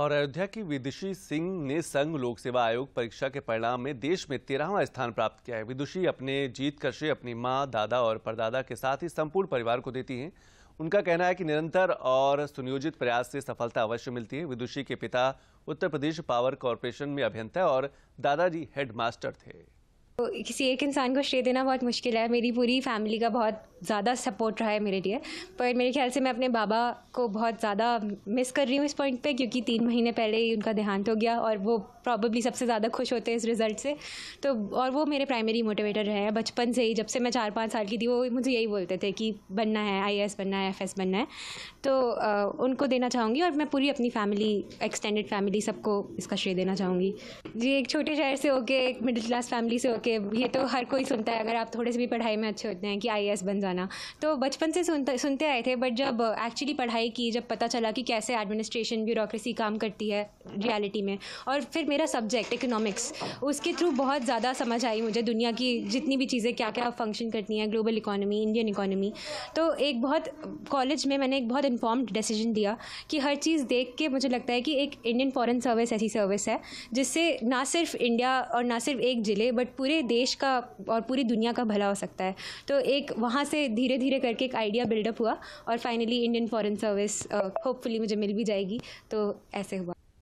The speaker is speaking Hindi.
और अयोध्या की विदुषी सिंह ने संघ लोक सेवा आयोग परीक्षा के परिणाम में देश में तेरहवा स्थान प्राप्त किया है विदुषी अपने जीत का श्रेय अपनी माँ दादा और परदादा के साथ ही संपूर्ण परिवार को देती हैं उनका कहना है कि निरंतर और सुनियोजित प्रयास से सफलता अवश्य मिलती है विदुषी के पिता उत्तर प्रदेश पावर कॉरपोरेशन में अभियंता और दादाजी हेडमास्टर थे तो किसी एक इंसान को श्रेय देना बहुत मुश्किल है मेरी पूरी फैमिली का बहुत ज़्यादा सपोर्ट रहा है मेरे लिए पर मेरे ख्याल से मैं अपने बाबा को बहुत ज़्यादा मिस कर रही हूँ इस पॉइंट पे क्योंकि तीन महीने पहले ही उनका देहांत हो गया और वो प्रॉब्ली सबसे ज़्यादा खुश होते हैं इस रिज़ल्ट से तो और वो मेरे प्राइमरी मोटिवेटर रहे हैं बचपन से ही जब से मैं चार पाँच साल की थी वो मुझे यही बोलते थे कि बनना है आई बनना है एफ बनना है तो आ, उनको देना चाहूँगी और मैं पूरी अपनी फैमिली एक्सटेंडेड फैमिली सबको इसका श्रेय देना चाहूँगी जी एक छोटे शहर से होके एक मिडिल क्लास फैमिली से होके कि ये तो हर कोई सुनता है अगर आप थोड़े से भी पढ़ाई में अच्छे होते हैं कि आई बन जाना तो बचपन से सुनते सुनते आए थे बट जब एक्चुअली पढ़ाई की जब पता चला कि कैसे एडमिनिस्ट्रेशन ब्यूरोक्रेसी काम करती है रियलिटी में और फिर मेरा सब्जेक्ट इकोनॉमिक्स उसके थ्रू बहुत ज़्यादा समझ आई मुझे दुनिया की जितनी भी चीज़ें क्या क्या फंक्शन करती हैं ग्लोबल इकोनॉमी इंडियन इकोनॉमी तो एक बहुत कॉलेज में मैंने एक बहुत इन्फॉर्म्ड डिसीजन दिया कि हर चीज़ देख के मुझे लगता है कि एक इंडियन फॉरेन सर्विस ऐसी सर्विस है जिससे ना सिर्फ इंडिया और ना सिर्फ एक ज़िले बट पूरे पूरे देश का और पूरी दुनिया का भला हो सकता है तो एक वहाँ से धीरे धीरे करके एक आइडिया बिल्डअप हुआ और finally Indian foreign service hopefully मुझे मिल भी जाएगी तो ऐसे हुआ